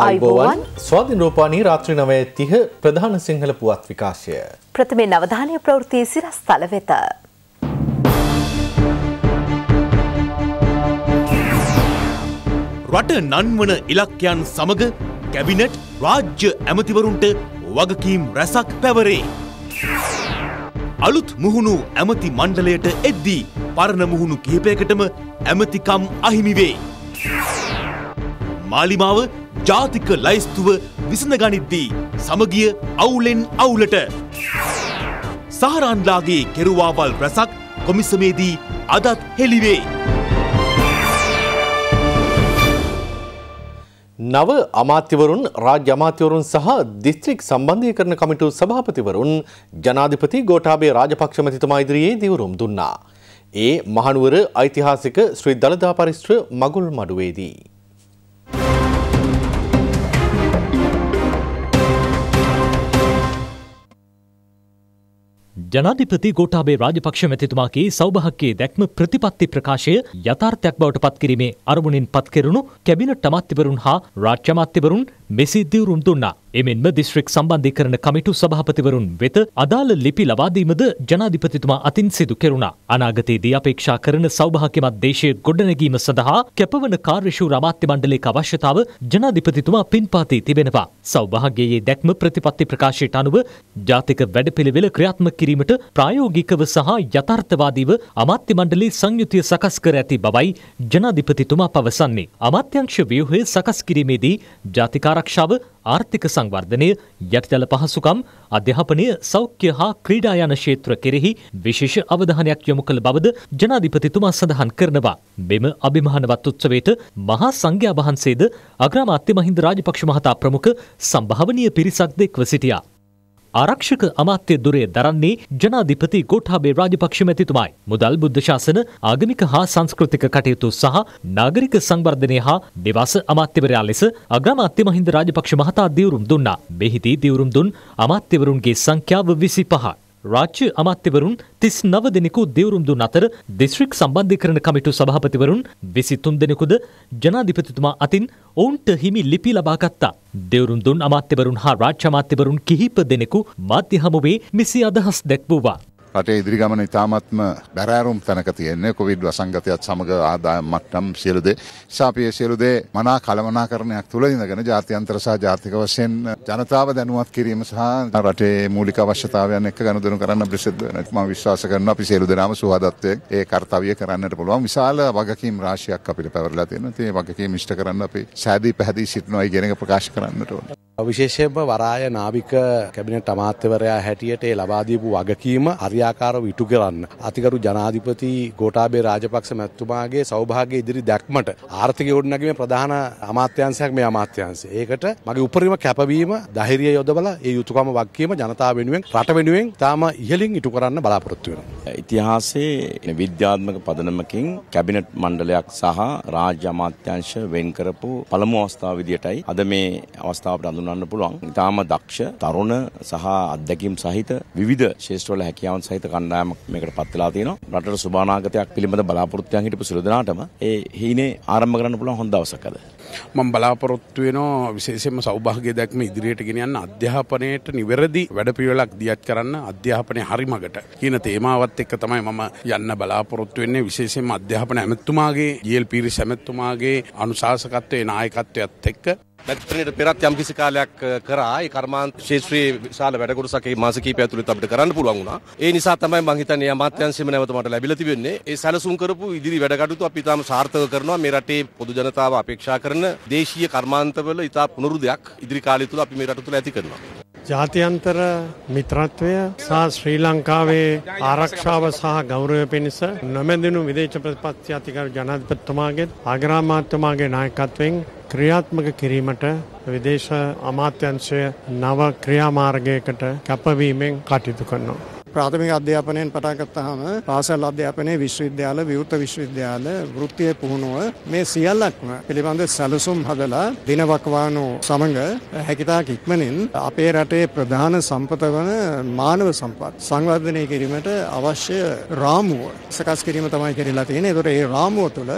අයිබෝවන් ස්වාධින් රූපානී රාත්‍රී නවය තිහ ප්‍රධාන සිංහල පුවත් විකාශය. ප්‍රථමෙන් අවධානය ප්‍රවෘතිය සිරස් තල වෙත. රට නන්වන ඉලක්කයන් සමග කැබිනට් රාජ්‍ය ඇමතිවරුන්ට වගකීම් රැසක් පැවරේ. අලුත් මුහුණු ඇමති මණ්ඩලයට එද්දී පරණ මුහුණු කිහිපයකටම ඇමතිකම් අහිමිවේ. මාලිමාව ජාතික ලයිස්තුව විසඳගනිද්දී සමගිය අවුලෙන් අවුලට. සහරන්ලාගේ කෙරුවාවල් රැසක් කොමිසමේදී අදත් හෙළිවේ. නව අමාත්‍යවරුන් රාජ්‍ය අමාත්‍යවරුන් සහ දිස්ත්‍රික් සම්බන්ධය කරන කමිටු සභාපතිවරුන් ජනාධිපති ගෝඨාභය රාජපක්ෂ මැතිතුමා ඉදිරියේ දිවුරුම් දුන්නා. ඒ මහනුවර ඓතිහාසික ශ්‍රී දළදා පරිශ්‍ර මගුල් මඩුවේදී. ජනාධිපති ගෝටාබේ රාජපක්ෂ මැතිතුමාගේ සෞභහක්කයේ දැක්ම ප්‍රතිපත්ති ප්‍රකාශය යථාර්ථයක් බවට පත්කිරීමේ අරමුණින් පත්කෙරුණු කැබිනට අමාත්‍යවරුන් හා රාජ්‍යමාත්‍යවරුන් මෙසේ දිවුරුම් දුන්නා. එමෙන්ම දිස්ත්‍රික් සම්බන්ධීකරණ කමිටු සභාපතිවරුන් වෙත අදාළ ලිපි ලබාදීමද ජනාධිපතිතුමා අතින් සිදු කෙරුණා. අනාගතයේදී අපේක්ෂා කරන සෞභාග්‍යමත් දේශය ගොඩනැගීම සඳහා කැපවන කාර්යශූර අමාත්‍ය මණ්ඩලයක අවශ්‍යතාව ජනාධිපතිතුමා පින්පාතී තිබෙනවා. සෞභාග්‍යයේ දැක්ම ප්‍රතිපත්ති ප්‍රකාශයට අනුව ජාතික වැඩපිළිවෙල ක්‍රියාත්මක කිරීමට ප්‍රායෝගිකව සහ යථාර්ථවාදීව අමාත්‍ය මණ්ඩලයේ සංයුතිය සකස් කර ඇති බවයි ජනාධිපතිතුමා පවසන්නේ. අමාත්‍යංශ ව්‍යුහය සකස් කිරීමේදී ජාතිකාරක් ආරක්ෂාව ආර්ථික සංවර්ධනය යටිතල පහසුකම් අධ්‍යාපනය සෞඛ්‍ය හා ක්‍රීඩා යන ක්ෂේත්‍ර කෙරෙහි විශේෂ අවධානයක් යොමු කළ බවද ජනාධිපතිතුමා සඳහන් කරනවා. මෙම අභිමහනවත් උත්සවයට මහා සංඝයා වහන්සේද අග්‍රාමාත්‍ය මහින්ද රාජපක්ෂ මහතා ප්‍රමුඛ සම්භාවනීය පිරිසක් දෙක්ව සිටියා. ආරක්ෂක අමාත්‍ය දුරේ දරන්නේ ජනාධිපති ගෝඨාභය රාජපක්ෂ මැතිතුමයි. මුදල් බුද්ධ ශාසන ආගමික හා සංස්කෘතික කටයුතු සහ නාගරික සංවර්ධනය හා දෙවස අමාත්‍යවරයා ලෙස අග්‍රාමාත්‍ය මහින්ද රාජපක්ෂ මහතා දියුරුම් දුන්නා. මෙහිදී දියුරුම් දුන් අමාත්‍යවරුන්ගේ සංඛ්‍යාව 25. රාජ්‍ය අමාත්‍යවරුන් තිස් නව දෙනෙකු දෙවරුම් දුන් අතර දිස්ත්‍රික් සම්බන්ධීකරණ කමිටු සභාපතිවරුන් විසි තුන් දෙනෙකුද ජනාධිපතිතුමා අතින් ඔවුන්ට හිමි ලිපි ලබාගත්තා. දෙවරුම් දුන් අමාත්‍යවරුන් හා රාජ්‍ය අමාත්‍යවරුන් කිහිප දෙනෙකු මාධ්‍ය හමුවේ මිසි අදහස් දැක්වූවා. රටේ ඉදිරිගමන ඉතාමත්ම බැරෑරුම් තැනක තියෙන්නේ කොවිඩ් වසංගතයත් සමඟ ආදායම් මට්ටම් සියලු දේ. සාපිය සියලු දේ මනා කළමනාකරණයක් තුළ ඉඳගෙන ජාත්‍යන්තර සහ ජාතික වශයෙන් ජනතාව දැනුවත් කිරීම සහ රටේ මූලික අවශ්‍යතාවයන් එක්ක ගනුදෙනු කරන්න ප්‍රසිද්ධ වෙනවා. මම විශ්වාස කරනවා අපි සියලු දෙනාම සුහදත්වයෙන් ඒ කර්තව්‍ය කරන්නට පුළුවන්. විශාල වගකීම් රාශියක් අපිට පැවරලා තියෙනවා. ඒ වගකීම් ඉෂ්ට කරන්න අපි සෑදී පැහැදී සිටිනවායි කියන එක ප්‍රකාශ කරන්නට ඕනේ. විශේෂයෙන්ම වරාය නාවික කැබිනට් අමාත්‍යවරයා හැටියට ඒ ලබා දීපු වගකීම අරියාකාරව ඉටු කරන්න. අතිගරු ජනාධිපති ගෝඨාභය රාජපක්ෂ මැතිතුමාගේ සෞභාග්‍ය ඉදිරි දැක්මට ආර්ථික ගොඩනැගීමේ ප්‍රධාන අමාත්‍යාංශයක් මේ අමාත්‍යාංශය. ඒකට මගේ උපරිම කැපවීම ධෛර්යය යොදවලා ඒ යුතුයකම වගකීම ජනතාව වෙනුවෙන් රට වෙනුවෙන් තාම ඉහළින් ඉටු කරන්න බලාපොරොත්තු වෙනවා. ඉතිහාසයේ විද්‍යාත්මක පදනමකින් කැබිනට් මණ්ඩලයක් සහ රාජ්‍ය අමාත්‍යාංශ වෙන් කරපු පළමු අවස්ථාව විදියටයි අද මේ අවස්ථාවට අඳුනා හඳුන්වන්න පුළුවන්. ඉතාම දක්ෂ, තරුණ සහ අත්දැකීම් සහිත විවිධ ශේෂ්ඨවල හැකියාවන් සහිත කණ්ඩායමක් මේකට පත් වෙලා තියෙනවා. රටට සුබානාගතයක් පිළිබඳ බලාපොරොත්තුයන් හිටපු සියලු දෙනාටම ඒ හීනේ ආරම්භ කරන්න පුළුවන් හොඳ දවසක් අද. මම බලාපොරොත්තු වෙනවා විශේෂයෙන්ම සෞභාග්‍ය දැක්ම ඉදිරියට ගෙන යන්න අධ්‍යාපනයට නිවැරදි වැඩපිළිවෙලක් දියත් කරන්න අධ්‍යාපනයේ හරි මගට කියන තේමාවත් එක්ක තමයි මම යන්න බලාපොරොත්තු වෙන්නේ විශේෂයෙන්ම අධ්‍යාපන ඇමතුමාගේ ජීල් පීරි සැමැත්තුමාගේ අනුශාසකත්වයේ නායකත්වයත් එක්ක මැතිතුමනිට පෙරත් යම් කිසි කාලයක් කරා ඒ කර්මාන්ත ශේත්‍රයේ විශාල වැඩ කොටසක් ඒ මාස කිහිපය ඇතුළත අපිට කරන්න පුළුවන් වුණා. ඒ නිසා තමයි මම හිතන්නේ අමාත්‍යංශෙම නැවත මට ලැබිලා තිබෙන්නේ. ඒ සැලසුම් කරපු ඉදිරි වැඩ කටයුතු අපි තාම සාර්ථක කරනවා. මේ රටේ පොදු ජනතාව අපේක්ෂා කරන දේශීය කර්මාන්තවල ඉතා පුනරුදයක් ඉදිරි කාලය තුළ අපි මේ රට තුළ ඇති කරනවා. ජාත්‍යන්තර මිත්‍රත්වය සහ ශ්‍රී ලංකාවේ ආරක්ෂාව සහ ගෞරවය පිණිස නොමැදිනු විදේශ ප්‍රතිපත්ති අධිකාර ජනාධිපතිතුමාගේ ආග්‍රාමාත්‍යතුමාගේ නායකත්වයෙන් ක්‍රියාත්මක කිරීමට විදේශ අමාත්‍යංශය නව ක්‍රියාමාර්ගයකට කැපවීමෙන් කටයුතු කරනවා. ප්‍රාථමික අධ්‍යාපනයෙන් පටන් ගත්තාම පාසල් අධ්‍යාපනයේ විශ්වවිද්‍යාල විවෘත විශ්වවිද්‍යාල වෘත්තීය පුහුණුව මේ සියල්ලක්ම පිළිබඳ සැලසුම් හදලා දිනවකවානු සමඟ හැකිතාක් ඉක්මනින් අපේ රටේ ප්‍රධාන සම්පත වන මානව සම්පත් සංවර්ධනය කිරීමට අවශ්‍ය රාමුව සකස් කිරීම තමයි කරලා තියෙන්නේ. ඒතොර ඒ රාමුව තුළ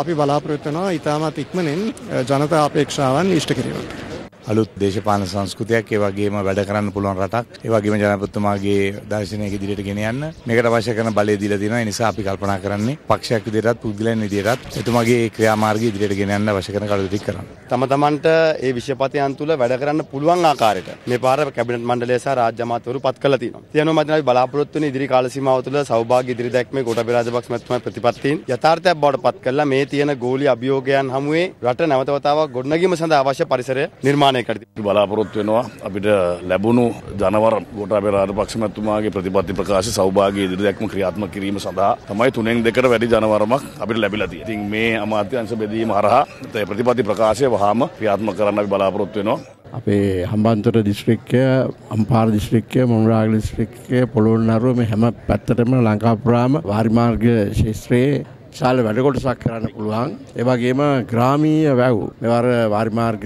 අපි බලාපොරොත්තු වෙනවා ඉතාමත් ඉක්මනින් ජනතා අපේක්ෂාවන් ඉෂ්ට කිරීමට. අලුත් දේශපාලන සංස්කෘතියක් ඒ වගේම වැඩ කරන්න පුළුවන් රටක් ඒ වගේම ජනපතිතුමාගේ දර්ශනයක ඉදිරියට ගෙන යන්න මේකට අවශ්‍ය කරන බලය දීලා තියෙනවා ඒ නිසා අපි කල්පනා කරන්නේ පක්ෂයක් විදිහටත් පුද්ගලයන් විදිහටත් එතුමාගේ ක්‍රියාමාර්ගය ඉදිරියට ගෙන යන්න අවශ්‍ය කරන කටයුතු ටික කරන්න. තම තමන්ට ඒ විෂයපතයන් තුල වැඩ කරන්න පුළුවන් ආකාරයට මේ පාර කැබිනට් මණ්ඩලය සහ රාජ්‍ය අමාත්‍යවරු පත් කළා තියෙනවා. තියෙනවා මතින් අපි බලාපොරොත්තු වෙන ඉදිරි කාල සීමාව තුළ සෞභාග්‍ය ඉදිරි දැක්මේ ගෝඨාභය රාජපක්ෂ මැතිතුමා ප්‍රතිපත්තීන් යථාර්ථයක් බවට පත් කළා. මේ තියෙන ගෝලීය අභියෝගයන් හමුවේ රට නැවත වතාවක් ගොඩනැගීම සඳහා අවශ්‍ය පරිසරය නිර්මාණය කට බලාපොරොත් වෙනවා අපිට ලැබුණු ජනවර ගෝටාබේ රාජපක්ෂමැතිතුමාගේ ප්‍රතිපත්ති ප්‍රකාශ සෞභාග්‍ය ඉදිරියක්ම ක්‍රියාත්මක කිරීම සඳහා තමයි තුනෙන් දෙකට වැඩි ජනවරමක් අපිට ලැබිලා තියෙන්නේ. ඉතින් මේ අමාත්‍යාංශ බෙදීම හරහා ප්‍රතිපත්ති ප්‍රකාශය වහාම ක්‍රියාත්මක කරන්න අපි බලාපොරොත්තු වෙනවා. අපේ හම්බන්තොට දිස්ත්‍රික්කය අම්පාර දිස්ත්‍රික්කය මොමරාගල දිස්ත්‍රික්කය පොළොන්නරුව මේ හැම පැත්තටම ලංකාපුරාම වාරිමාර්ග ශේත්‍රයේ විශාල වැඩකොටසක් කරන්න පුළුවන්. ඒ වගේම ග්‍රාමීය වැව් මෙවර වාරිමාර්ග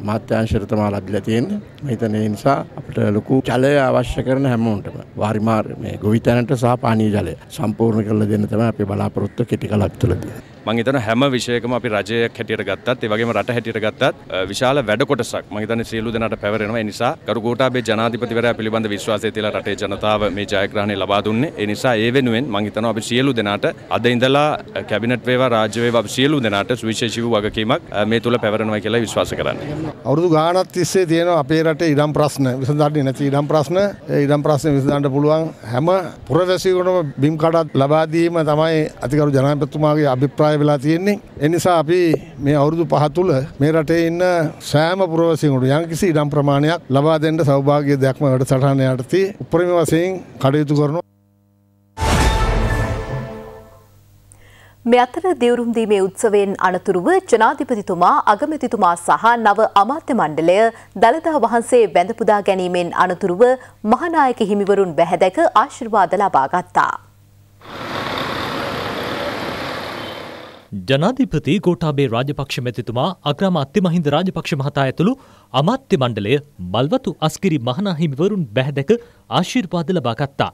අමාත්‍යාංශයට තමයි ලැබිලා තියෙන්නේ. මම හිතන්නේ ඒ නිසා අපිට ලොකු ජලය අවශ්‍ය කරන හැමෝටම වාරිමාර්ග මේ ගොවිතැනට සහ පානීය ජලය සම්පූර්ණ කරලා දෙන්න තමයි අපි බලාපොරොත්තු කෙටි කලක් තුළදී. මංහිතන හැම විෂයකම අපි රජයක් හැටියට ගත්තත් ඒවගේම රට හැටියට ගත්තත් විශාල වැඩකොටසක් මහිතන සියලු දෙනට පැවරෙනවා නිසා කරුකෝටාබේ ජනාධිපතිවරයා පිළිබඳ විශ්වාසය තියලා රටේ ජනතාව මේ ජයග්‍රහණය ලබා දුන්නේ ඒ නිසා ඒ වෙනුවෙන් මංහිතනවා අපි සියලු දෙනාට අද ඉඳලා කැබිනට් වේවා රාජ්‍ය වේවා අපි සියලු දෙනාට සුවිශේෂී වූ වගකීමක් මේ තුල පැවරෙනවා කියලා විශ්වාස කරන්නේ අවුරුදු ගාණක් තිස්සේ තියෙන අපේ රටේ ඉඩම් ප්‍රශ්න විසඳන්නේ නැති ඉඩම් ප්‍රශ්න ඒ ඉඩම් ප්‍රශ්න විසඳන්න පුළුවන් හැම පුරවැසියෙකුටම බිම් කඩක් ලබා දීම තමයි අතිගරු ජනාධිපතිතුමාගේ අභිප්‍රාය අවසන් වෙලා තියෙන්නේ. ඒ නිසා අපි මේ අවුරුදු පහ තුල මේ රටේ ඉන්න සෑම පුරවැසියෙකුට යම්කිසි ඉඩම් ප්‍රමාණයක් ලබා දෙන්න සෞභාග්‍ය දෙයක්ම වැඩසටහන යටතේ උපරිම වශයෙන් කටයුතු කරනවා. මේ අතර දිවුරුම් දීමේ උත්සවයෙන් අනතුරුව ජනාධිපතිතුමා අගමැතිතුමා සහ නව අමාත්‍ය මණ්ඩලය දළදා වහන්සේ වැඳපුදා ගැනීමෙන් අනතුරුව මහනායක හිමිවරුන් බැහැදැක ආශිර්වාද ලබා ගත්තා. ජනාධිපති ගෝටාබේ රාජපක්ෂ මැතිතුමා අග්‍රාමාත්‍ය මහින්ද රාජපක්ෂ මහතා ඇතුළු අමාත්‍ය මණ්ඩලය බල්වතු අස්කිරි මහනාහිමිවරුන් බැහැදැක ආශිර්වාද ලබා ගත්තා.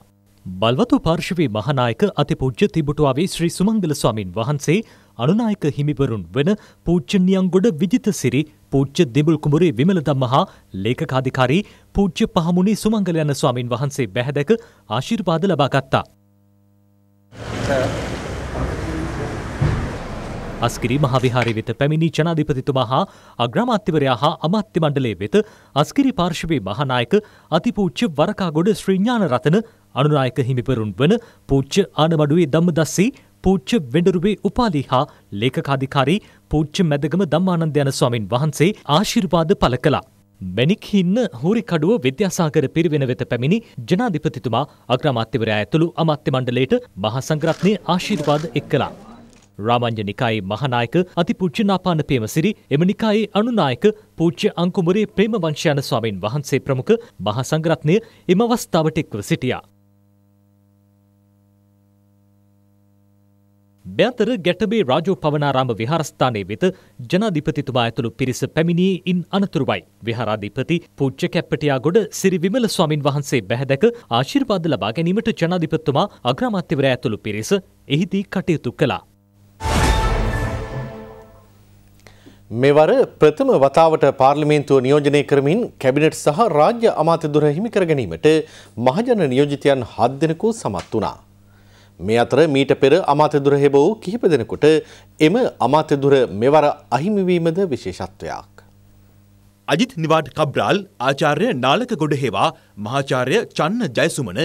බල්වතු පාර්ශවී මහනායක අතිපූජ්‍ය තිබුටුවාවේ ශ්‍රී සුමංගල ස්වාමින් වහන්සේ අනුනායක හිමිවරුන් වන පූජ්‍ය නියංගොඩ විජිතසිරි පූජ්‍ය දෙමුල් කුමරේ විමල දම්ම හා ලේකකාධිකාරී පූජ්‍ය පහමුණේ සුමංගල යන ස්වාමින් වහන්සේ බැහැදැක ආශිර්වාද ලබා ගත්තා. අස්කිරි මහවිහාරය වෙත පැමිණි ජනාධිපතිතුමා හා අග්‍රාමාත්‍යවරයා හා අමාත්‍ය මණ්ඩලය වෙත අස්කිරි පාර්ශවයේ මහනායක අතිපූච්ච වරකාගොඩ ශ්‍රී ඥානරතන අනුනායක හිමිපරුන් වන පූච්ච ආනමඩුවේ ධම්මදස්සී පූච්ච වෙඩරුවේ උපාලි හා ලේකකාධිකාරී පූච්ච මැදගම ධම්මානන්ද යන ස්වාමින් වහන්සේ ආශිර්වාද පළ කළා. මැනික් හින්න හූරිකඩුව විද්‍යාසාගර පිරිවෙන වෙත පැමිණි ජනාධිපතිතුමා අග්‍රාමාත්‍යවරයා ඇතුළු අමාත්‍ය මණ්ඩලයට මහා සංග්‍රහණයේ ආශිර්වාද එක් කළා. රාමඤ්ඤ නිකායේ මහානායක අතිපූජ්‍යනාපාන පේමසිරි එම නිකායේ අනුනායක පූජ්‍ය අංකුමරේ ප්‍රේමවංශයන ස්වාමින් වහන්සේ ප්‍රමුඛ මහා සංඝරත්නය එම අවස්ථාවට එක්ව සිටියා. බැතර ගැටබේ රාජෝ පවනාරාම විහාරස්ථානයේ වෙත ජනාධිපතිතුමා ඇතුළු පිරිස පැමිණියේ ඉන් අනතුරුවයි. විහාරාධිපති පූජ්‍ය කැප්පටියාගොඩ සිරි විමල ස්වාමින් වහන්සේ බැහැදැක ආශිර්වාද ලබා ගැනීමට ජනාධිපතිතුමා අග්‍රාමාත්‍යවරයා ඇතුළු පිරිස එහිදී කටයුතු කළා. මෙවර ප්‍රථම වතාවට පාර්ලිමේන්තුව නියෝජනය කරමින් කැබිනට් සහ රාජ්‍ය අමාත්‍යදුර හිමි කර ගැනීමට මහජන නියෝජිතයන් හත් දෙනෙකු සමත් වුණා. මේ අතර මීට පෙර අමාත්‍යදුර හෙබ වූ කිහිප දෙනෙකුට එම අමාත්‍යදුර මෙවර අහිමිවීමද විශේෂත්වයක්. අජිත් නිවාඩ් කබ්්‍රාල් ආචාර්ය නාලක ගොඩ හෙවා මහාචාර්ය චන්න ජයසුමන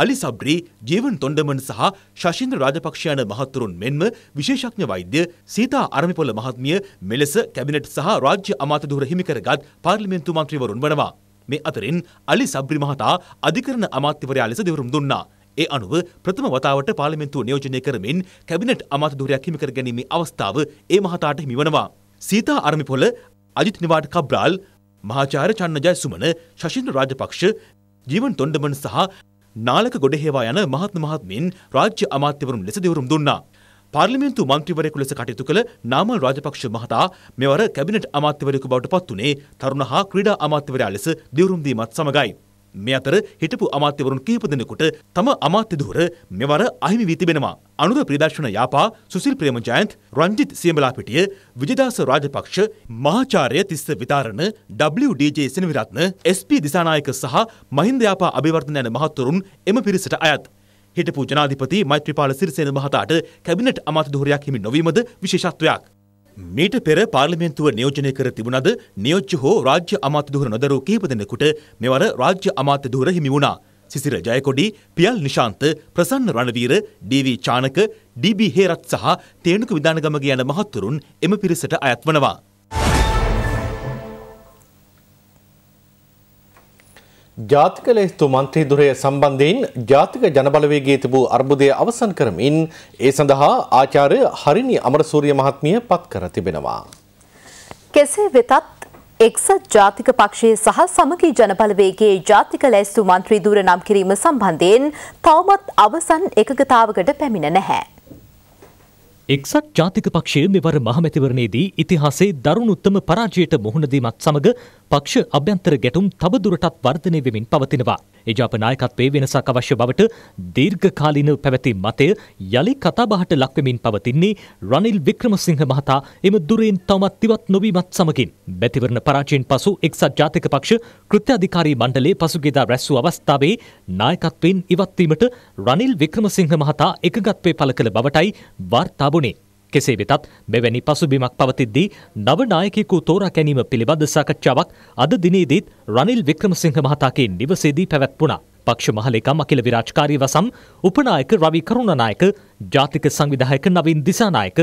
අලි සබ්රි, ජීවන් තොණ්ඩමන් සහ ශෂින්ද්‍ර රාජපක්ෂ යන මහතුරුන් මෙන්ම විශේෂඥ වෛද්‍ය සීතා අරමිපොළ මහත්මිය මෙලෙස කැබිනට් සහ රාජ්‍ය අමාත්‍යධුර හිමිකරගත් පාර්ලිමේන්තු මන්ත්‍රීවරුන් වනවා. මේ අතරින් අලි සබ්‍රි මහතා අධිකරණ අමාත්‍යවරයා ලෙස දෙවරුම් දුන්නා. ඒ අනුව ප්‍රථම වතාවට පාර්ලිමේන්තුව නියෝජනය කරමින් කැබිනට් අමාත්‍යධුරයක් හිමි කර ගැනීමේ අවස්ථාව ඒ මහතාට හිමිවනවා. සීතා අරමිපොළ, අජිත් නිවාඩ් කබ්‍රාල්, මහාචාර්ය චන්නජය සුමන, ශෂින්ද්‍ර රාජපක්ෂ, ජීවන් තොණ්ඩමන් සහ නාලක ගොඩහේවා යන මහත්ම මහත්මින් රාජ්‍ය අමාත්‍යවරුන් ලෙස දෙවරුම් දුන්නා. පාර්ලිමේන්තු මන්ත්‍රීවරයෙකු ලෙස කටයුතු කළ නාමල් රාජපක්ෂ මහතා මෙවර කැබිනට් අමාත්‍යවරයෙකු බවට පත් වුණේ තරුණ හා ක්‍රීඩා අමාත්‍යවරයා ලෙස දෙවරුම් දීමත් සමගයි. මේ අතර හිටපු අමාත්‍යවරුන් කිහිප දෙනෙකුට තම අමාත්‍ය ධුර මෙවර අහිමි වී තිබෙනවා. අනුර ප්‍රදර්ශන යාපා සුසිල් ප්‍රේමජයන්ත් රංජිත් සියඹලාපිටිය විජදාස රාජපක්ෂ මහාචාර්ය තිස්ස විතාරණ WDJ සෙනවිරත්න SP දිසානායක සහ මහින්ද යාපා අභිවර්ධන යන මහත්වරුන් එම පිරිසට අයත්. හිටපු ජනාධිපති මෛත්‍රීපාල සිරිසේන මහතාට කැබිනට් අමාත්‍ය ධුරයක් හිමි නොවීමද විශේෂත්වයක්. මීට පෙර පාර්ලිමේන්තුව නියෝජනය කර තිබුණද නියෝජ්‍ය හෝ රාජ්‍ය අමාත්‍ය ධූර නොදරූ කීප දෙනෙකුට මෙවර රාජ්‍ය අමාත්‍ය ධූර හිමි වුණා. සිසිර ජයකොඩි, පියල් නිශාන්ත, ප්‍රසන්න රණවීර, ඩී.වී. චානක, ඩී.බී. හේරත් සහ තේනුක විධානගමගේ යන මහත්තුරුන් එම පිරිසට අයත් වනවා. ජාතික ලේස්තු මන්ත්‍රී දුරය සම්බන්ධයෙන් ජාතික ජනබලවේගයේ තිබූ අර්බුදය අවසන් කරමින් ඒ සඳහා ආචාර්ය හරිනි අමරසූරිය මහත්මිය පත් කර තිබෙනවා. කෙසේ වෙතත් එක්සත් ජාතික පක්ෂයේ සහ සමගී ජනබලවේගයේ ජාතික ලේස්තු මන්ත්‍රී දුර නම් කිරීම සම්බන්ධයෙන් තවමත් අවසන් එකගතාවකට පැමිණ නැහැ. එක්සත් ජාතික පක්ෂය මෙවර මහමැතිවරණයේදී ඉතිහාසයේ දරුණුත්තම පරාජයට මුහුණදීමත් සමග පක්ෂ අභ්‍යන්තර ගැටුම් තවදුරටත් වර්ධනය වෙමින් පවතිනවා. එජාප නායකත්වයේ වෙනසක් අවශ්‍ය බවට දීර්ඝකාලීන පැවති මතය යළි කතාබහට ලක්වෙමින් පවතින්නේ රනිල් වික්‍රමසිංහ මහතා එම දුරෙන් තවමත් ඉවත් නොවීමත් සමගින් බැතිවරණ පරාජයෙන් පසු එක්සත් ජාතික පක්ෂ කෘත්‍යාධිකාරී මණ්ඩලයේ පසුගියදා රැස්වූ අවස්ථාවේ නායකත්වයෙන් ඉවත්වීමට රනිල් වික්‍රමසිංහ මහතා එකගත්වේ පළ කළ බවටයි වාර්තා වුණේ. කෙසේ වෙතත් මෙවැනි පසුබිමක් පවතිද්දී නව නායකයෙකු තෝරා ගැනීම පිළිබඳ සාකච්ඡාවක් අද දිනේදීත් රනිල් වික්‍රමසිංහ මහතාගේ නිවසේදී පැවැත්වුණා. පක්ෂ මහලේකම් අකිල විරාජකාරී වසම් උපනායක රවි කරුණනායක ජාතික සංවිධායක නවින් දිසානායක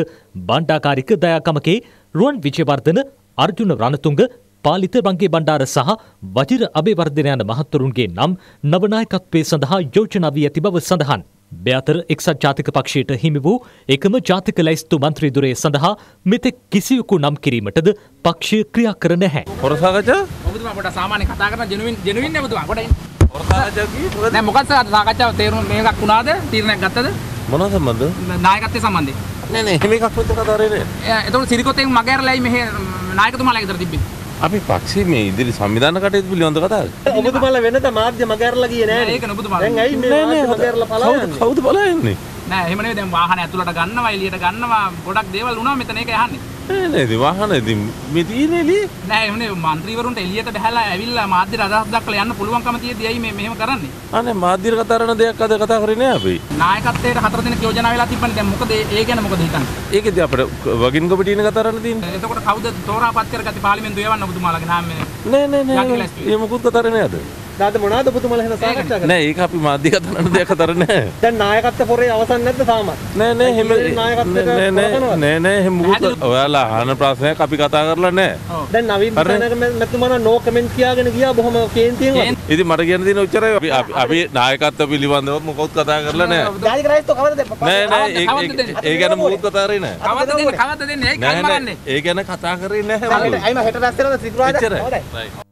බණ්ඩාකාරික දයාකමකේ රුවන් විජයවර්ධන අර්ජුන රණතුංග පාලිත රංගේ බණ්ඩාර සහ වජිර අබේවර්ධන යන මහත්වරුන්ගේ නම් නවනායකත්වයේ සඳහා යෝජනා වී ඇති බව සඳහන්. බෑතර එක්සත් ජාතික පක්ෂයට හිමි වූ එකම ජාතික ලැයිස්තු මන්ත්‍රීදුරය සඳහා මෙතෙක් කිසිවකු නම් කිරීමටද පක්ෂය ක්‍රියා කර නැහැ. හොරසාගත ඔබතුමාට සාමාන්‍ය කතා කරන ජනුවින් ජනුවින් නේතුමා ගොඩයි. හොරසාගත නෑ මොකක්ද සාකච්ඡාව තේරුම් මේකක් වුණාද තීරණයක් ගත්තද? මොන සම්බන්ධ? නායකත්වයේ සම්බන්ධයෙන්. නෑ නෑ එහෙම එකක් වුණ කතාවේ නෑ. එතකොට සිරිකොතෙන් මගහැරලායි මෙහෙ නායකතුමාලා ගෙදර තිබ්බේ. අපි පක්ෂේ මේ ඉදිරි සංවිධාන කටයුතු පිළිබඳව කතා කරමු. ඔබතුමාලා වෙනද මාධ්‍ය මගහැරලා ගියේ නෑනේ. ඒක නබුතුමාලා. දැන් ඇයි මේ මාධ්‍ය මගහැරලා පලා යන්නේ? කවුද පලා යන්නේ? නෑ එහෙම නෙවෙයි දැන් වාහන ඇතුළට ගන්නවා එළියට ගන්නවා ගොඩක් දේවල් වුණා මෙතන ඒක යහන්නේ නෑ නේද වාහන ඉතින් මේ තියෙන්නේ එළිය නෑ එහෙම නෙවෙයි മന്ത്രിවරුන්ට එළියට බහැලා ඇවිල්ලා මාධ්‍යර අදහස් දක්වලා යන්න පුළුවන්කම තියෙදී ඇයි මේ මෙහෙම කරන්නේ අනේ මාධ්‍යර කතා කරන දෙයක් අද කතා කරේ නෑ අපි නායකත්වයට හතර දිනක යෝජනා වෙලා තිබ්බනේ දැන් මොකද ඒ ගැන මොකද හිතන්නේ ඒක ඉතින් අපිට වගින් කොමිටියන කතා කරන්න තියෙන්නේ එතකොට කවුද තෝරාපත් කරගත්තේ පාර්ලිමේන්තුව යවන්න ඔබතුමාලගේ නාමයෙන් නෑ නෑ නෑ ඒ මොකුත් කතා කරේ නෑ අද දාද මොනවද ඔබතුමාලා එහෙම සාකච්ඡා කරන්නේ? නෑ ඒක අපි මාධ්‍ය කතා කරන දෙයක් කතර නෑ. දැන් නායකත්ව පොරේ අවසන් නැද්ද තාමත්? නෑ නෑ එහෙම නෑ නෑ නෑ නෑ එහෙම මොකද ඔයාලා අහන ප්‍රශ්නයක් අපි කතා කරලා නෑ. දැන් නවීන පටනායක මැතිතුමා නෝ කමෙන්ට් කියාගෙන ගියා බොහොම කේන්තියෙන්. ඉතින් මට කියන්න තියෙන ඔච්චරයි අපි අපි නායකත්ව පිළිබඳව මොකොත් කතා කරලා නෑ. ජාතික රාජ්‍යත්ව කවදද? නෑ නෑ ඒ ගැන මොකොත් කතා කරේ නෑ. කවද දෙන්නේ කවද දෙන්නේ ඒක කල්ප කරන්නේ. ඒ ගැන කතා කරේ නෑ. අයිම හෙට රැස් වෙනවද සිකුරාදා?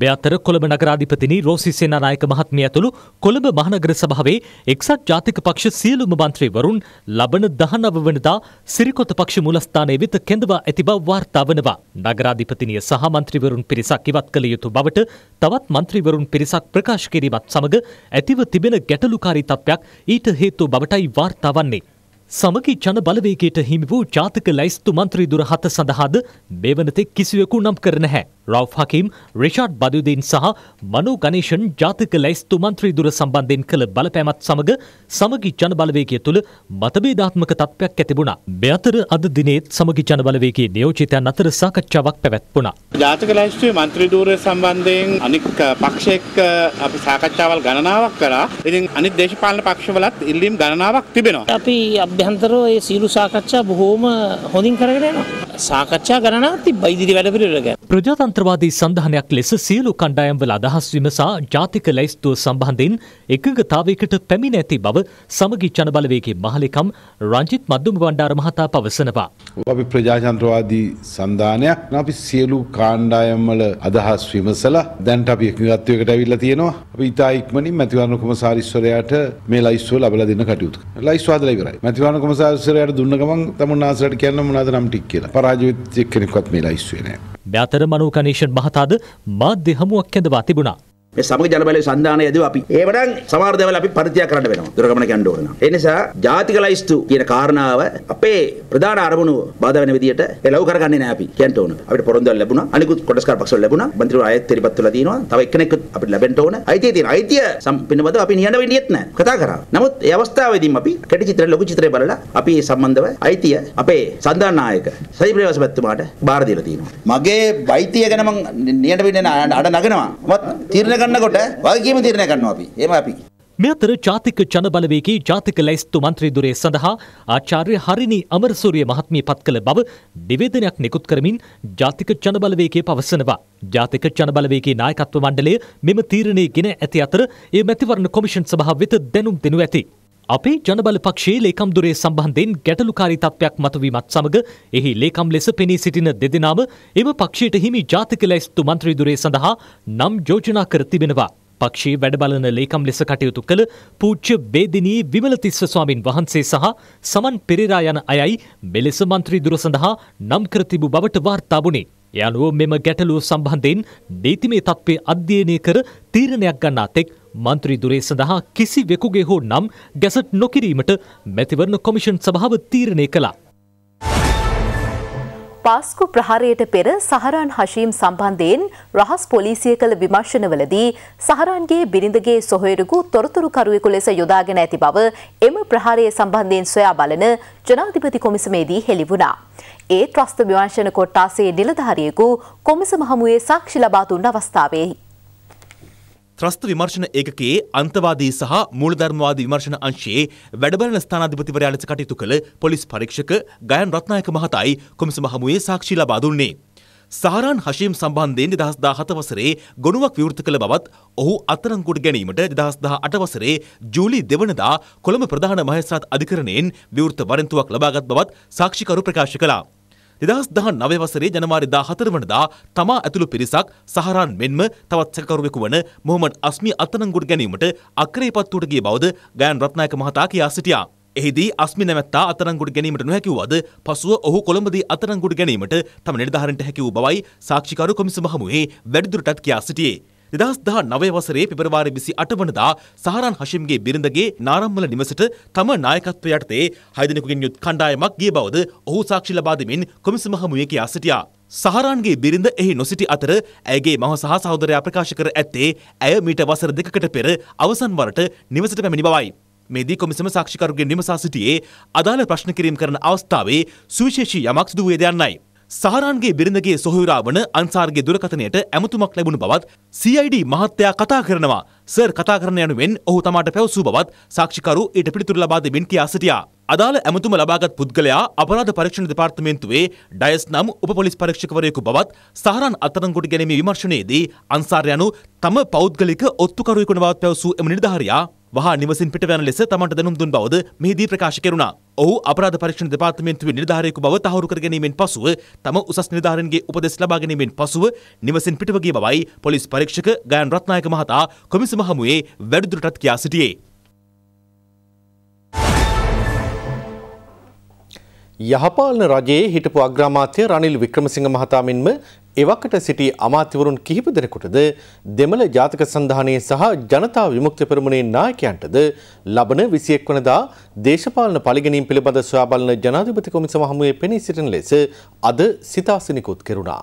බ්‍යතර කොළඹ නගරාධිපතිනි රෝසි සේනානායක මහත්මිය ඇතුළු කොළඹ මහනගර සභාවේ එක්සත් ජාතික පක්ෂ සියලුම මන්ත්‍රීවරුන් ලබන 19 වෙනිදා සිරිකොත පක්ෂ මූලස්ථානයේ වෙත කැඳවා ඇති බව වාර්තා වනවා. නගරාධිපතිනිය සහ මන්ත්‍රීවරුන් පිරිසක් ඉවත් කළ යුතු බවට තවත් මන්ත්‍රීවරුන් පිරිසක් ප්‍රකාශ කිරීමත් සමග ඇතිව තිබෙන ගැටලුකාරී තත්ත්වයක් ඊට හේතු බවටයි වාර්තා වන්නේ. සමගි ජන බලවේගයට හිමි වූ ජාතික ලැයිස්තු මන්ත්‍රී දුර හත සඳහාද මේ වනතේ කිසිවෙකු නම් කර නැහැ. රව් හකීම් රිෂාඩ් බදුදීන් සහ මනු ගනේෂන් ජාතික ලැයිස්තු මන්ත්‍රී දුර සම්බන්ධයෙන් කළ බලපෑමත් සමග සමගි ජනබලවේගය තුළ මතබේධාත්මක තත්ත්වයක් ඇතිබුණා. මේ අතර අද දිනේත් සමගි ජනබලවේගයේ නියෝජිතයන් අතර සාකච්ඡාවක් පැවැත්වුණා. ජාතික ලැයිස්තුවේ මන්ත්‍රී දූරය සම්බන්ධයෙන් අනික් පක්ෂ එක්ක අපි සාකච්ඡාවල් ගණනාවක් කරා. ඉතින් අනිත් දේශපාලන පක්ෂවලත් ඉල්ලීම් ගණනාවක් තිබෙනවා. අපි අභ්‍යන්තරව ඒ සියලු සාකච්ඡා බොහෝම හොඳින් කරගෙන යනවා. සාකච්ඡා ගණනාවක් තිබ්බා ඉදිරි වැඩ පිළිවෙල ගැන. ප්‍රජාතන්ත්‍ර ත්‍රවාදී සඳහනයක් ලෙස සියලු කණ්ඩායම්වල අදහස් විමසා ජාතික ලැයිස්තුව සම්බන්ධයෙන් එකඟතාවයකට පැමිණ ඇති බව සමගි ජනබලවේගේ මහලකම් රංජිත් මධ්දුම බණ්ඩාර මහතා පවසනවා. අපි ප්‍රජාතන්ත්‍රවාදී සන්ධානයක් අපි සියලු කාණ්ඩායම්වල අදහස් විමසලා දැන්ට අපි එකඟත්වයකට ඇවිල්ලා තියෙනවා. අපි ඉතා ඉක්මනින් මැතිවරණ කොමසාරිස්වරයාට මේ ලයිස්තුව ලබලා දෙන්න කටයුතු කරනවා. ලයිස්තුව හදලා ඉවරයි. මැතිවරණ කොමසාරිස්වරයාට දුන්න ගමන් තමුන්නාසලට කියන්න මොනවාද නම් ටික කියලා. පරාජිත එක්කෙනෙක්වත් මේ ලයිස්තුවේ නැහැ. මෙතර මනෝකනේෂන් මහතාද මාධ්‍ය හමුවක් කැඳවා තිබුණා. මේ සමග ජනබලයේ සන්ධානය යදව අපි. ඒ වඩාන් සමහර දේවල් අපි පරිත්‍යාග කරන්න වෙනවා. දුරගමන යන්න ඕන නම්. ඒ නිසා ජාතික ලයිස්තු කියන කාරණාව අපේ ප්‍රධාන අරමුණු බාධා වෙන විදියට එලව් කරගන්නේ නැහැ අපි. කියන්න ඕන. අපිට පොරොන්දුවක් ලැබුණා. අනිකුත් කොටස්කාර පක්ෂවල ලැබුණා. മന്ത്രിවරු ආයෙත් තෙරිපත් වෙලා තියෙනවා. තව එක්කෙනෙක් අපිට ලැබෙන්න ඕන. අයිතිය තියෙන. අයිතිය සම්පූර්ණවද අපි නියන වෙන්නේත් නැහැ. කතා කරා. නමුත් ඒ අවස්ථාවේදීම අපි කෙටි චිත්‍ර ලොකු චිත්‍රය බලලා අපි මේ සම්බන්ධව අයිතිය අපේ සන්ධාන නායක සජිත් ප්‍රේමසමත්තුමාට බාර දීලා තියෙනවා. මගේ අයිතිය ගැන මම නියන වෙන්නේ අඩ නගනවා. මම තීරණ ගන්නකොට වගකීම තීරණය කරනවා අපි. එහෙම අපි. මේ අතර ජාතික ජනබලවේගී ජාතික ලැයිස්තු මන්ත්‍රී ධුරය සඳහා ආචාර්ය හරිනි අමරසූරිය මහත්මිය පත් කළ බව නිවේදනයක් නිකුත් කරමින් ජාතික ජනබලවේගය පවසනවා. ජාතික ජනබලවේගේ නායකත්ව මණ්ඩලය මෙම තීරණය ගෙන ඇති අතර ඒ මැතිවරණ කොමිෂන් සභාව වෙත දැනුම් දෙනු ඇති. අපේ ජනබල පක්ෂයේ ලේකම් දුරේ සම්බන්ධයෙන් ගැටලුකාරී තත්ත්වයක් මතුවීමත් සමග එහි ලේකම් ලෙස පෙනී සිටින දෙදෙනාම එම පක්ෂයට හිමි ජාතික ලැයිස්තු මන්ත්‍රී දුරේ සඳහා නම් යෝජනා කර තිබෙනවා. පක්ෂයේ වැඩබලන ලේකම් ලෙස කටයුතු කළ පූච්ච බේදිනී විමලතිස්ස ස්වාමින් වහන්සේ සහ සමන් පෙරේරා යන අයයි මෙලෙස මන්ත්‍රී දුර සඳහා නම් කර තිබූ බවට වාර්තා වුණේ. යනුව මෙම ගැටලුව සම්බන්ධයෙන් නීතිමය තත්ත්වය අධ්‍යයනය කර තීරණයක් ගන්නා තෙක් මන්ත්‍රී දුරේ සඳහා කිසිවෙකුගේ හෝ නම් ගැසට් නොකිරීමට මැතිවරණ කොමිෂන් සභාව තීරණය කළා. පාස්කු ප්‍රහාරයට පෙර සහරන් හශීම් සම්බන්ධයෙන් රහස් පොලිසිය කළ විමර්ශනවලදී සහරන්ගේ බිරිඳගේ සොහොයරකු තොරතුරුකරුවෙකු ලෙස යොදාගෙන ඇති බව එම ප්‍රහාරය සම්බන්ධයෙන් සොයා බලන ජනාධිපති කොමිසමේදී හෙළිවුණා. ඒ ත්‍රස්ත විවංශන කොට්ටාසේ නිලධාරියෙකු කොමිසම හමුවේ සාක්ෂි ලබා දුන්න අවස්ථාවේහි. ත්‍රස්ත විමර්ශන ඒකකයේ අන්තවාදී සහ මූලධර්මවාදී විමර්ශන අංශයේ වැඩබලන ස්ථානාධිපතිවරයා ලෙස කටයුතු කළ පොලිස් පරීක්ෂක ගයන් රත්නායක මහතායි කොමිසම හමුවේ සාක්ෂි ලබා දුන්නේ. සහරන් හශීම් සම්බන්ධයෙන් දෙදහස් දා හත වසරේ ගොනුවක් විවෘත කළ බවත් ඔහු අත්තරංකුට ගැනීමට දෙදහස් දා අට වසරේ ජූලි දෙවනදා කොළඹ ප්‍රධාන මහේස්ත්‍රාත් අධිකරණයෙන් විවෘත වරෙන්තුවක් ලබාගත් බවත් සාක්ෂිකරු ප්‍රකාශ කළා. දෙදස් දහ නවවසරේ ජනවාරි දා හතරවනදා තමා ඇතුළු පිරිසක් සහරන් මෙන්ම තවත් සැකරුවෙකු වන මොහමඩ් අස්මි අත්තනංගුට ගැනීමට අක්‍රේපත්තුවට ගිය බවද ගෑන් රත්නායක මහතා කියා සිටියා. එහිදී අස්මි නැමැත්තා අතරංගුට ගැනීමට නොහැකිවද පසුව ඔහු කොළඹදී අතරංගුට ගැනීමට තම නිර්ධාරණයට හැකි වූ බවයි සාක්ෂිකරු කොමිසම හමුවේ වැඩිදුරටත් කියා සිටියේ. දෙදස් දහ නවය වසරේ පෙබරවාරි විසි අටවනදා සහරන් හශිම්ගේ බිරිඳගේ නාරම්මල නිවසට තම නායකත්ව යටතේ හයිදනකුගෙන් යුත් කණ්ඩායමක් ගිය බවද ඔහු සාක්ෂි ලබාදමින් කොමිසම හමුවේ කියා සිටියා. සහරන්ගේ බිරිඳ එහි නොසිටි අතර ඇගේ මහ සහ සහෝදරයා ප්‍රකාශ කර ඇත්තේ ඇය මීට වසර දෙකකට පෙර අවසන් වරට නිවසට පැමිණි බවයි. මේදී කොමිසම සාක්ෂිකරුගෙන් නිමසා සිටියේ අදාළ ප්‍රශ්න කිරීම කරන අවස්ථාවේ සුවිශේෂී යමක් සිදු වේද යන්නයි. සහරන්ගේ බිරිඳගේ සොහොයුරා වන අන්සාර්ගේ දුරකථනයට ඇමතුමක් ලැබුණු බවත් CID මහත්තයා කතා කරනවා. සර් කතා කරන යනුවෙන් ඔහු තමාට පැවසූ බවත් සාක්ෂිකරු ඊට පිළිතුරු ලබා දෙමින් කියා සිටියා. අදාළ ඇමතුම ලබාගත් පුද්ගලයා අපරාධ පරීක්ෂණ දෙපාර්තමේන්තුවේ ඩයස් නම් උපපොලිස් පරීක්ෂකවරයෙකු බවත් සහරන් අත්අඩංගුවට ගැනීමේ විමර්ශනයේදී අන්සාර් යනු තම පෞද්ගලික ඔත්තුකරුවෙකු බවත් පැවසූ එම නිලධාරියා වහා නිවසින් පිටවන ලෙස තමන්ට දැනුම් දුන් බවද මෙහිදී ප්‍රකාශ කෙරුණා. ඔහු අපරාධ පරීක්ෂණ දෙපාර්තමේන්තුවේ නිලධාරියෙකු බව තහවුරු කර ගැනීමෙන් පසුව තම උසස් නිලධාරීන්ගේ උපදෙස් ලබා ගැනීමෙන් පසුව නිවසින් පිටව ගිය බවයි පොලිස් පරීක්ෂක ගයන් රත්නායක මහතා කොමිසම හමුවේ වැඩිදුරටත් කියා සිටියේ. යහපාලන රජයේ හිටපු අග්‍රාමාත්‍ය රනිල් වික්‍රමසිංහ මහතා මෙන්ම එවකට සිටි අමාත්‍යවරුන් කිහිප දෙනෙකුටද දෙමළ ජාතික සන්ධානයේ සහ ජනතා විමුක්ති පෙරමුණේ නායකයන්ටද ලබන 21 වනදා දේශපාලන පරිගණීම් පිළිබඳ සොයා බලන ජනාධිපති කොමිසම හමුවේ පෙනී සිටින ලෙස අද සිතාසනිකුත් කෙරුණා.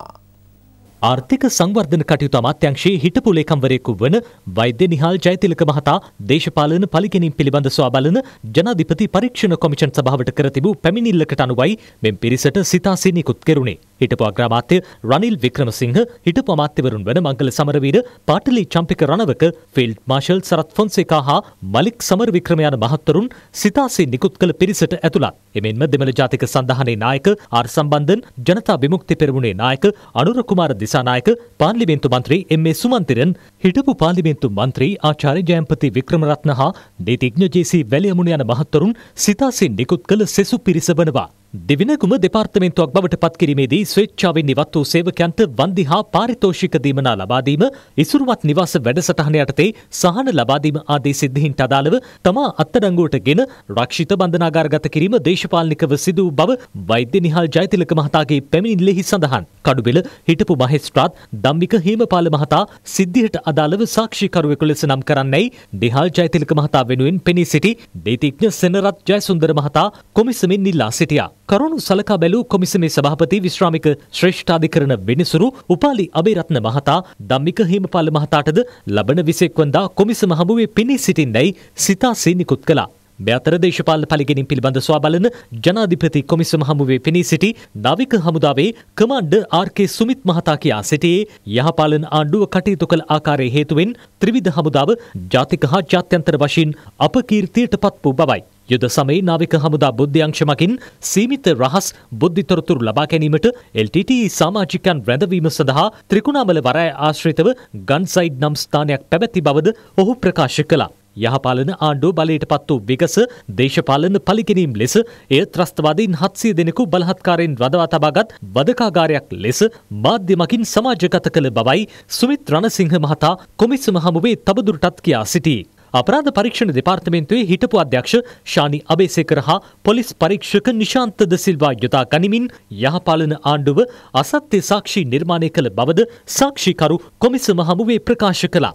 ආර්ථික සංවර්ධන කටයුතු අමාත්‍යංශයේ හිටපු ලේකම්වරයෙකු වන වෛද්‍ය නිහාල් ජයතිලක මහතා දේශපාලන පලිගැනීම් පිළිබඳ සොයා බලන ජනාධිපති පරීක්ෂණ කොමිෂන් සභාවට කර තිබූ පැමිණිල්ලකට අනුවයි මෙම පිරිසට සිතාසිනිකුත් කෙරුණේ. හිටපු අග්‍රාමාත්‍ය රනිල් වික්‍රමසිංහ හිටපු අමාත්‍යවරුන් වන මංගල සමරවීර පාටලි චම්පික රණවක ෆිල්ඩ් මාර්ෂල් සරත් ෆොන්සේකා හා මලික් සමර වික්‍රම යන මහත්වරුන් සිතාසේ නිකුත් කළ පිරිසට ඇතුළත්. එමෙන්ම දෙමළ ජාතික සඳහනේ නායක ආර් සම්බන්ධන් ජනතා විමුක්ති පෙරමුණේ නායක අනුර කුමාර දිසානායක පාර්ලිමේන්තු මන්ත්‍රී එම්.ඒ. සුමන්තිරන් හිටපු පාර්ලිමේන්තු මන්ත්‍රී ආචාර්ය ජයම්පති වික්‍රමරත්න හා නීතිඥ ජේ.සී. වැලියමුණ යන මහත්වරුන් සිතාසේ නිකුත් කළ සෙසු පිරිස වනවා. දිවිනගුම දෙපාර්තමෙන්තුවක් බවට පත්කිරීමේදී ස්වේච්ඡාවෙන් ඉවත් වූ සේවකයන්ට වන්දි හා පාරිතෝෂික දීමනා ලබාදීම ඉසුරුවත් නිවාස වැඩසටහන යටතේ සහන ලබාදීම ආදී සිද්ධීන්ට අදාළව තමා අත්අඩංගුවට ගෙන රක්ෂිත බන්ධනාගාරගත කිරීම දේශපාලනිකව සිදු වූ බව වෛද්‍ය නිහල් ජයතිලක මහතාගේ පැමිණිල්ලෙහි සඳහන්. කඩුබෙල හිටපු මහේස්ත්‍රාත් ධම්මික හේමපාල මහතා සිද්ධියට අදාළව සාක්ෂිකරුවෙකු ලෙස නම් කරන්නයි නිහල් ජයතිලක මහතා වෙනුවෙන් පෙනී සිටි දීතිඥ සෙනරත් ජයසුන්දර මහතා කොමිසමෙන් ඉල්ලා සිටියා. කරුණු සලකා බැලූ කොමිසමේ සභාපති විශ්‍රාමික ශ්‍රේෂ්ඨාධිකරණ වෙනසුරු උපාලි අබේරත්න මහතා ධම්මික හේමපාල මහතාටද ලබන විසෙක් වන්දා කොමිසම හමුවේ පිණී සිටින්නැයි සිතා සීනිකුත් කළා. මෙතර දේශපාල පලිගෙනින් පිළිබඳ ස්වා බලන ජනාධිපති කොමිසම හමුවේ පෙනී සිටි නාවික හමුදාවේ කමන්්ඩ ආර්කේ සුමිත් මහතා කියා සිටියේ යහපාලන ආණ්ඩුව කටයුතු කළ ආකාරය හේතුවෙන් ත්‍රිවිධ හමුදාව ජාතික හා ජාත්‍යන්තර වශයෙන් අප කීර්තියට පත් වූ බවයි. යුද සමයි නාවික හමුදා බුද්ධ්‍යංශමකින් සීමිත රහස් බුද්ධිතොරතුරු ලබා ගැනීමට LTT සමාජිකයන් රැඳවීම සඳහා ත්‍රිකුණාමල වරාය ආශ්‍රිතව ගන්සයිඩ් නම් ස්ථානයක් පැවැති බවද ඔහු ප්‍රකාශ කළා. යහපාලන ආණ්ඩුව බලයට පත් වූ විගස දේශපාලන පලිගැනීම් ලෙස එය ත්‍රස්තවාදීන් හත්සිය දෙනෙකු බලහත්කාරයෙන් රදවා තබාගත් වදකාගාරයක් ලෙස මාධ්‍යමකින් සමාජගත කළ බවයි සුමිත් රණසිංහ මහතා කොමිසම හමුවේ තබදුරටත් කියා සිටී. අපරාධ පරීක්ෂණ දෙපාර්තමේන්තුවේ හිටපු අධ්‍යක්ෂ ශානි අබේසේකර හා පොලිස් පරීක්ෂක නිශාන්ත ද සිල්වා යොදා ගනිමින් යහපාලන ආණ්ඩුව අසත්‍ය සාක්ෂි නිර්මාණය කළ බවද සාක්ෂිකරු කොමිසම හමුවේ ප්‍රකාශ කළා.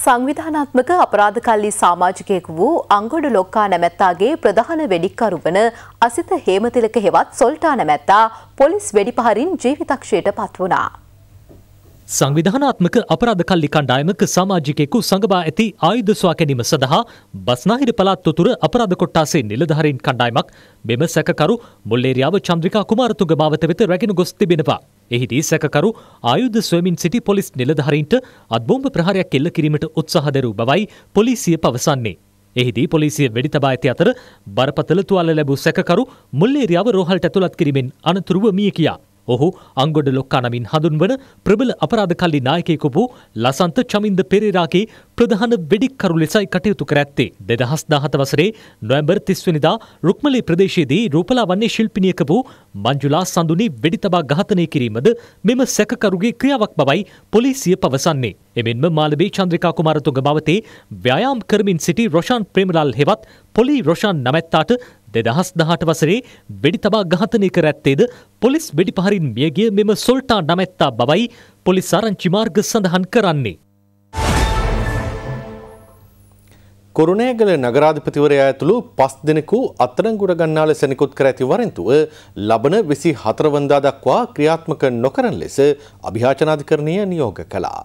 සංවිධානාත්මක අපරාධකල්ලි සාමාජිකයෙක් වූ අංගොඩ ලොක්කා නැමැත්තාගේ ප්‍රධාන වෙඩික්කරු වන අසිත හේමතිලක හෙවත් සොල්ටා නැමැත්තා පොලිස් වෙඩිපහරින් ජීවිතක්ෂයට පත් වුණා. සංවිධානාත්මක අපරාධ කල්ලි කණ්ඩායමක සමාජිකයෙකු සඟවා ඇති ආයුධ සොයා ගැනීම සඳහා බස්නාහිර පළාත් උතුර අපරාධ කොට්ටාසේ නිලධාරීන් කණ්ඩායමක් මෙම සැකකරු මුල්ලේරියාව චන්ද්‍රිකා කුමාරතුංග මාවත වෙත රැගෙන ගොස් තිබෙනවා. එහිදී සැකකරු ආයුධ සොයමින් සිටි පොලිස් නිලධාරීන්ට අත්බෝම්බ ප්‍රහාරයක් එල්ල කිරීමට උත්සාහ දැරූ බවයි පොලිසිය පවසන්නේ. එහිදී පොලිසිය වෙඩි තබා ඇති අතර බරපතල තුවාල ලැබූ සැකකරු මුල්ලේරියාව රෝහලට ඇතුළත් කිරීමෙන් අනතුරුව මිය ගියා. ඔහු අංගොඩ ලොක්කා නමින් හඳුන්වන ප්‍රබල අපරාධකල්ලි නායකයෙකු වූ ලසන්ත චමින්ද පෙරේරාගේ ප්‍රධාන වෙඩික්කරු ලෙසයි කටයුතු කර ඇත්තේ. දෙදහස් දාහත වසරේ නොවැම්බර් තිස්වනිදා රුක්මලේ ප්‍රදේශයේදී රූපලා වන්නේ ශිල්පිනියක වූ මංජුලා සඳුනි වෙඩි තබා ඝාතනය කිරීමද මෙම සැකකරුගේ ක්‍රියාවක් බවයි පොලිසිය පවසන්නේ. එමෙන්ම මාලවී චන්ද්‍රිකා කුමාරතුංග මවතේ ව්‍යායාම් කරමින් සිටි රොෂාන් ප්‍රේමලාල් හෙවත් පොලි රොෂාන් නමැත්තාට දෙදහස් දහට වසරේ වෙඩි තබා ඝාතනය කර ඇත්තේද පොලිස් වෙඩි පහරින් මියගිය මෙම සොල්ටා නමැත්තා බවයි පොලිස් ආරංචි මාර්ග සඳහන් කරන්නේ. කොරුණෑගල නගරාධිපතිවරයා ඇතුළු පස් දෙනෙකු අත්තරංගුඩ ගන්නාල සැනිකුත් කර ඇති වරෙන්තුව ලබන විසි හතරවන්දා දක්වා ක්‍රියාත්මක නොකරන ලෙස අභිහාචනාධිකරණය නියෝග කලා.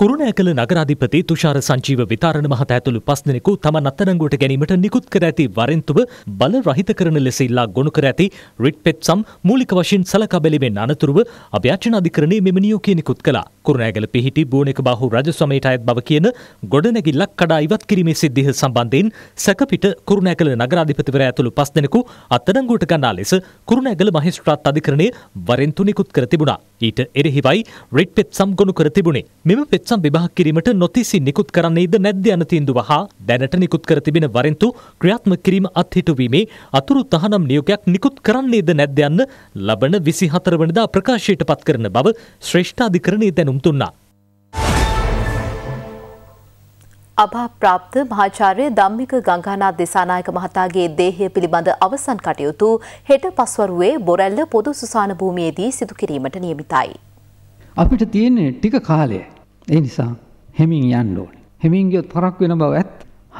කුරුණෑකල නගරාධිපති තුෂාර සංජීව විතාරණ මහතා ඇතුළු පස් දෙනෙකු තමන් අත්අඩංගුවට ගැනීමට නිකුත් කර ඇති වරෙන්තුව බල රහිත කරන ලෙස ඉල්ලා ගොනු කර ඇති රිට් පෙත්සම් මූලික වශයෙන් සලකා බැලීමෙන් අනතුරුව අභ්‍යාචන අධිකරණයේ මෙම නියෝගය නිකුත් කළා. කුරුණෑගල පිහිටි බූනික බාහු රජ ස්වමීට අයත් බව කියන ගොඩනැගිල්ලක් කඩා ඉවත් කිරීමේ සිද්ධිය සම්බන්ධයෙන් සැකපිට කුරුණෑගල නගරාධිපතිවරයා ඇතුළු පස් දෙනෙකු අත්අඩංගුවට ගන්නා ලෙස කුරුණෑගල මහේස්ත්‍රාත් අධිකරණය වරෙන් තුනිකුත් කර තිබුණා. ඊට එරෙහිවයි රෙඩ් පෙත්සම් ගොනු කර තිබුණේ. මෙම පෙත්සම් විභාග කිරීමට නොතිසි නිකුත් කරන්නේද නැද්ද යන තීන්දුව හා දැනට නිකුත් කර තිබෙන වරෙන්තු ක්‍රියාත්මක කිරීම අත්හිටුවීමේ අතුරු තහනම් නියෝගයක් නිකුත් කරන්නේද නැද්ද යන්න ලබන 24 වනදා ප්‍රකාශයට පත් කරන බව ශ්‍රේෂ්ඨාධිකරණයේ දැනුම් පෙන්නුම් තුන්නා. අභාප්‍රාප්ත මහාචාර්ය ධම්මික ගංගානාත් දෙසානායක මහතාගේ දේහය පිළිබඳ අවසන් කටයුතු හෙට පස්වරුවේ බොරැල්ල පොදු සුසාන භූමියේදී සිදු කිරීමට නියමිතයි. අපිට තියෙන්නේ ටික කාලය. ඒ නිසා හෙමින් යන්න ඕනේ. හෙමින් ගියොත් පරක් වෙන බව ඇත්.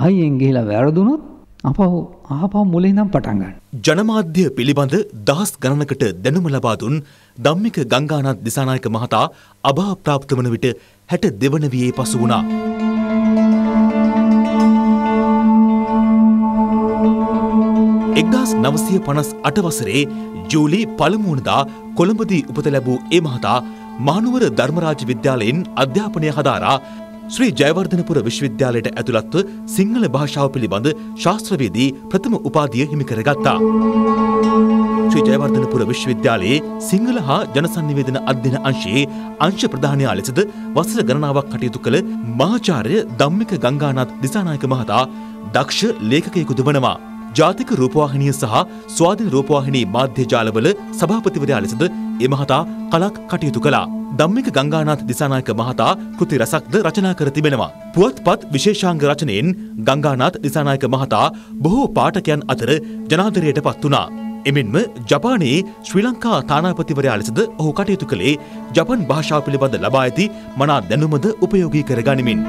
හයියෙන් ගිහිලා වැරදුනොත් අපව ආපහු මුලින්නම් පටන් ගන්න. ජනමාධ්‍ය පිළිබඳ දහස් ගණනකට දැනුම ලබා දුන් ධම්මික ගංගානාත් දිසානායක මහතා අභාප්‍රාප්ත වන විට හැට දෙවන වියේ පසු වුණා. එක්දස් නවසය පනස් අටවසරේ ජූලි පළමුුණදා කොළඹදී උපත ලැබූ ඒ මහතා මානුවර ධර්මරාජ විද්‍යාලයෙන් අධ්‍යාපනය හදාරා ශ්‍රී ජයවර්ධනපුර විශ්වවිද්‍යාලයට ඇතුළත්ව සිංහල භාෂාව පිළිබඳ ශාස්ත්‍රවේදී ප්‍රථම උපාධිය හිමි කරගත්තා. ශ්‍රී ජයවර්ධනපුර විශ්වවිද්‍යාලයේ සිංහල හා ජනසන්නිවේදන අධ්‍යන අංශයේ අංශ ප්‍රධානයා ලෙසද වසර ගණනාවක් කටයුතු කළ මහාචාර්ය ධම්මික ගංගානාත් දිසානායක මහතා දක්ෂ ලේඛකයෙකුද වනවා. ජාතික රූපවාහිනිය සහ ස්වාධීන රූපවාහිනී මාධ්‍ය ජාලවල සභාපතිවරයා ලෙසද ඒ මහතා කලක් කටයුතු කළා. ධම්මික ගංගානාත් දිසානායක මහතා කෘති රසක්ද රචනා කර තිබෙනවා. පුවත්පත් විශේෂාංග රචනයෙන් ගංගානාත් දිසානායක මහතා බොහෝ පාඨකයන් අතර ජනාදරයට පත් වුණා. එමෙන්ම ජපානයේ ශ්‍රී ලංකා තානාපතිවරයා ලෙසද ඔහු කටයුතු කළේ ජපන් භාෂාව පිළිබඳ ලබා ඇති මනා දැනුමද උපයෝගී කර ගනිමින්.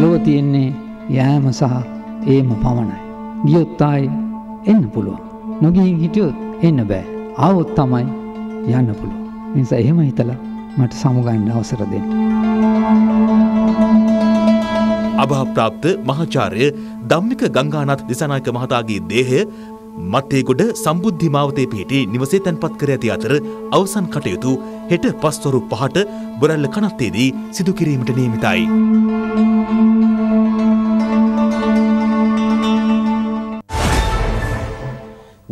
ලොව තියෙන්නේ යෑම සහ ඒම පමණයි. ගියොත් ආයි එන්න පුළුවන්. නොගිහින් හිටියොත් එන්න බෑ. ආවොත් තමයි යන්න පුළුවන්. ඒ නිසා එහෙම හිතලා මට සමුගන්න අවසර දෙන්න. අභාප්‍රාප්ත මහාචාර්ය ධම්මික ගංගානාත් දිසානායක මහතාගේ දේහය මත්තේගොඩ සම්බුද්ධි මාවතේ පිහිටි නිවසේ තැන්පත් කර ඇති අතර අවසන් කටයුතු හෙට පස්වරු පහට බොරැල්ල කනත්තේදී සිදු කිරීමට නියමිතයි.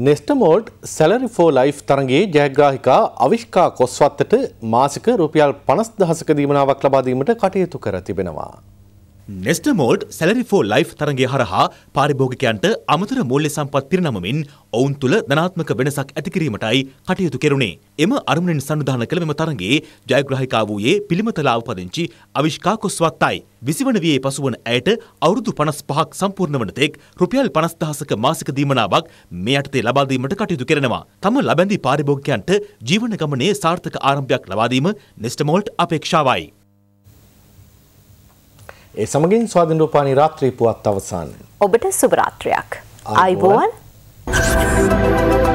නෙස්ටමෝල්ඩ් සැලරි ෆෝ ලයි් තරගේ ජයග්‍රාහිකා අවිශ්කා කොස්වත්තට මාසික රුපියල් පනස් දහසක දීමනාවක් ලබාදීමට කටයුතු කර තිබෙනවා. නෙස්ටමෝල්ඩ් සැලරිෆෝ ලයිෆ් තරගේ හරහා පාරිභෝගිකයන්ට අමතර මූල්‍ය සම්පත් පිරිනමමින් ඔවුන් තුළ ධනාත්මක වෙනසක් ඇතිකිරීමටයි කටයුතු කෙරුණේ. එම අරමුණෙන් සන්නුධාන කළ මෙම තරගේ ජයග්‍රහිකා වූයේ පිළිමතලාව පදිංචි අවිෂ්කා කොස්වත්තයි. විසිවන වයේ පසුවන ඇයට අවුරුදු පනස් පහක් සම්පූර්ණ වන තෙක් රුපියල් පනස්දහසක මාසික දීමනාවක් මේ යටතේ ලබාදීමට කටයුතු කරනවා. තම ලබැඳි පාරිභෝගිකයන්ට ජීවන ගමනේ සාර්ථක ආරම්භයක් ලබාදීම නෙස්ටමෝල්ට් අපේක්ෂාවයි. ඒ සමගින් ස්වාධීන රූපානි රාත්‍රී පුවත් අවසන්. ඔබට සුබ රාත්‍රියක්. ආයුබෝවන්. Thank you.